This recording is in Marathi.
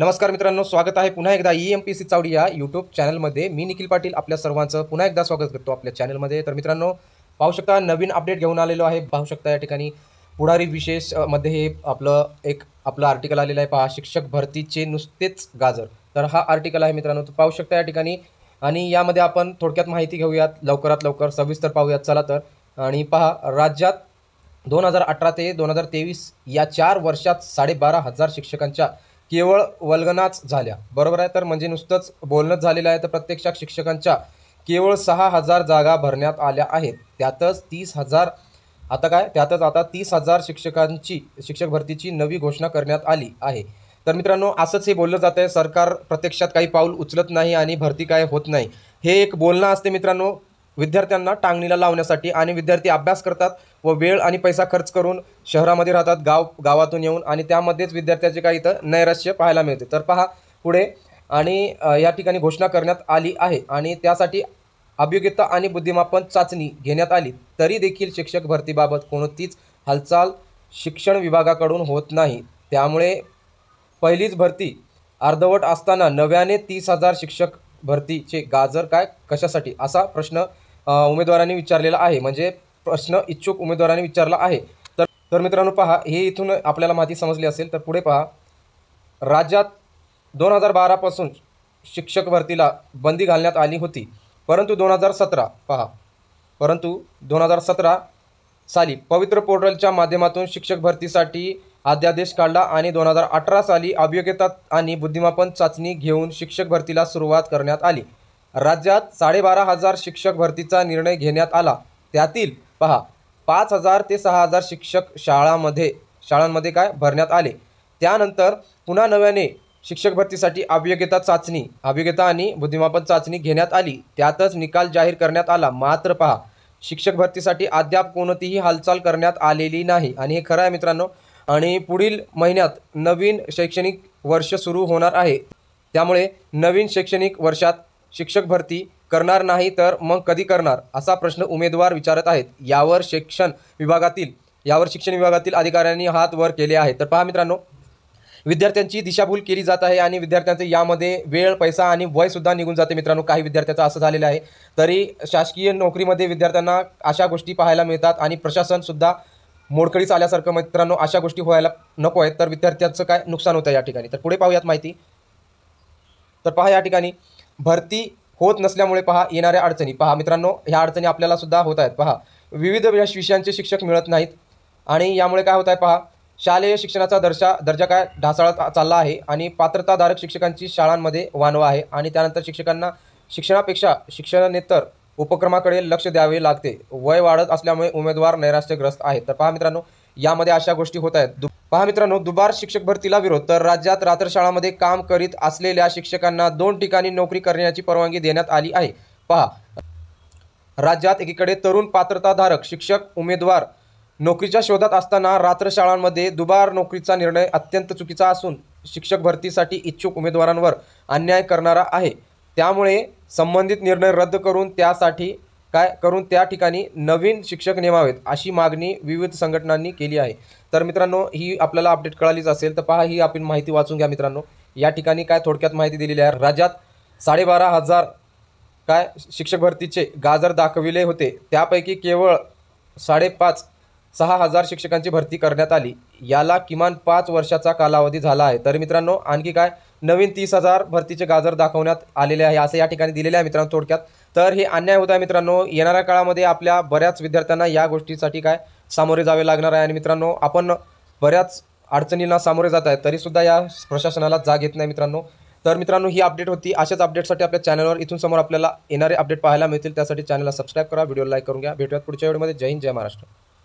नमस्कार मित्रांनो स्वागत आहे पुन्हा एकदा ई एम पी सी चावडी या यूट्यूब चॅनलमध्ये मी निखिल पाटील आपल्या सर्वांचं पुन्हा एकदा स्वागत करतो आपल्या चॅनलमध्ये तर मित्रांनो पाहू शकता नवीन अपडेट घेऊन आलेलो आहे पाहू शकता या ठिकाणी पुढारी विशेष मध्ये हे आपलं एक आपलं आर्टिकल आलेलं आहे पहा शिक्षक भरतीचे नुसतेच गाजर तर हा आर्टिकल आहे मित्रांनो तर पाहू शकता या ठिकाणी आणि यामध्ये आपण थोडक्यात माहिती घेऊयात लवकरात लवकर सविस्तर पाहूयात चला तर आणि पहा राज्यात दोन हजार अठरा ते दोन हजार तेवीस या चार वर्षात साडेबारा हजार शिक्षकांच्या केवळ वल्गनाच झाल्या बरोबर आहे तर म्हणजे नुसतंच बोलणंच झालेलं आहे तर प्रत्यक्षात शिक्षकांच्या केवळ सहा हजार जागा भरण्यात आल्या आहेत त्यातच तीस हजार आता काय त्यातच आता तीस हजार शिक्षकांची शिक्षक भरतीची नवी घोषणा करण्यात आली आहे तर मित्रांनो असंच हे बोललं जात आहे सरकार प्रत्यक्षात काही पाऊल उचलत नाही आणि भरती काय होत नाही हे एक बोलणं असते मित्रांनो विद्यार्थ्यांना टांगणीला लावण्यासाठी आणि विद्यार्थी अभ्यास करतात व वेळ आणि पैसा खर्च करून शहरामध्ये राहतात गाव गावातून येऊन आणि त्यामध्येच विद्यार्थ्याचे काही इथं नैराश्य पाहायला मिळते तर पहा पुढे आणि या ठिकाणी घोषणा करण्यात आली आहे आणि त्यासाठी अभियोग्यता आणि बुद्धिमापन चाचणी घेण्यात आली तरी देखील शिक्षक भरतीबाबत कोणतीच हालचाल शिक्षण विभागाकडून होत नाही त्यामुळे पहिलीच भरती अर्धवट असताना नव्याने तीस हजार शिक्षक भरतीचे गाजर काय कशासाठी असा प्रश्न उमेदवारांनी विचारलेला आहे म्हणजे प्रश्न इच्छुक उमेदवारांनी विचारला आहे तर तर मित्रांनो पहा हे इथून आपल्याला माहिती समजली असेल तर पुढे पहा राज्यात दोन हजार बारापासून शिक्षक भरतीला बंदी घालण्यात आली होती परंतु दोन हजार सतरा पहा परंतु दोन हजार सतरा साली पवित्र पोर्टलच्या माध्यमातून शिक्षक भरतीसाठी अध्यादेश काढला आणि दोन हजार अठरा साली अभियोग्यता आणि बुद्धिमापन चाचणी घेऊन शिक्षक भरतीला सुरुवात करण्यात आली राज्यात साडेबारा हजार शिक्षक भरतीचा निर्णय घेण्यात आला त्यातील पहा पाच हजार ते सहा हजार शिक्षक शाळामध्ये शाळांमध्ये काय भरण्यात आले त्यानंतर पुन्हा नव्याने शिक्षक भरतीसाठी अभियोग्यता चाचणी अभियोग्यता आणि बुद्धिमापन चाचणी घेण्यात आली त्यातच निकाल जाहीर करण्यात आला मात्र पहा शिक्षक भरतीसाठी अद्याप कोणतीही हालचाल करण्यात आलेली नाही आणि हे खरं आहे मित्रांनो आणि पुढील महिन्यात नवीन शैक्षणिक वर्ष सुरू होणार आहे त्यामुळे नवीन शैक्षणिक वर्षात शिक्षक भरती करणार नाही तर मग कधी करणार असा प्रश्न उमेदवार विचारत आहेत यावर शिक्षण विभागातील यावर शिक्षण विभागातील अधिकाऱ्यांनी हात वर केले आहे तर पहा मित्रांनो विद्यार्थ्यांची दिशाभूल केली जात आहे आणि विद्यार्थ्यांचे यामध्ये वेळ पैसा आणि वयसुद्धा निघून जाते मित्रांनो काही विद्यार्थ्यांचं असं झालेलं आहे तरी शासकीय नोकरीमध्ये विद्यार्थ्यांना अशा गोष्टी पाहायला मिळतात आणि प्रशासनसुद्धा मोडकळीच आल्यासारखं मित्रांनो अशा गोष्टी व्हायला नको आहेत तर विद्यार्थ्यांचं काय नुकसान होतं या ठिकाणी तर पुढे पाहूयात माहिती तर पहा या ठिकाणी भरती होत नसल्यामुळे पहा येणाऱ्या अडचणी पहा मित्रांनो ह्या अडचणी आपल्याला सुद्धा होत आहेत पहा विविध विषयांचे शिक्षक मिळत नाहीत आणि यामुळे काय होत आहे पहा शालेय शिक्षणाचा दर्जा दर्जा काय ढासाळत चालला आहे आणि पात्रताधारक शिक्षकांची शाळांमध्ये वानवा आहे आणि त्यानंतर शिक्षकांना शिक्षणापेक्षा शिक्षणानेतर उपक्रमाकडे लक्ष द्यावे लागते वय वाढत असल्यामुळे उमेदवार नैराश्यग्रस्त आहेत तर पहा मित्रांनो यामध्ये अशा गोष्टी होत आहेत पहा मित्रांनो दुबार शिक्षक भरतीला विरोध तर राज्यात रात्रशाळामध्ये काम करीत असलेल्या शिक्षकांना दोन ठिकाणी नोकरी करण्याची परवानगी देण्यात आली आहे पहा राज्यात एकीकडे तरुण पात्रताधारक शिक्षक उमेदवार नोकरीच्या शोधात असताना रात्रशाळांमध्ये दुबार नोकरीचा निर्णय अत्यंत चुकीचा असून शिक्षक भरतीसाठी इच्छुक उमेदवारांवर अन्याय करणारा आहे त्यामुळे संबंधित निर्णय रद्द करून त्यासाठी काय करून त्या ठिकाणी नवीन शिक्षक नेमावेत अशी मागणी विविध संघटनांनी केली आहे तर मित्रांनो ही आपल्याला अपडेट कळालीच असेल तर पहा ही आपण माहिती वाचून घ्या मित्रांनो या ठिकाणी काय थोडक्यात माहिती दिलेली आहे राज्यात साडेबारा हजार काय शिक्षक भरतीचे गाजर दाखविले होते त्यापैकी केवळ साडेपाच सहा हजार शिक्षकांची भरती करण्यात आली याला किमान पाच वर्षाचा कालावधी झाला आहे तर मित्रांनो आणखी काय नवीन तीस हजार भरतीचे गाजर दाखवण्यात आलेले आहे असं या ठिकाणी दिलेले आहे मित्रांनो थोडक्यात तर हे अन्याय होत आहे मित्रांनो येणाऱ्या काळामध्ये आपल्या बऱ्याच विद्यार्थ्यांना या गोष्टीसाठी काय सामोरे जावे लागणार आहे आणि मित्रांनो आपण बऱ्याच अडचणींना सामोरे जात आहे तरीसुद्धा या प्रशासनाला जाग येत नाही मित्रांनो तर मित्रांनो ही अपडेट होती अशाच अपडेटसाठी आपल्या चॅनलवर इथून समोर आपल्याला येणारे अपडेट पाहायला मिळतील त्यासाठी चॅनलला सबस्क्राईब करा व्हिडिओ लाईक करून घ्या भेटूयात पुढच्या व्हिडिओमध्ये जय हिंद जय महाराष्ट्र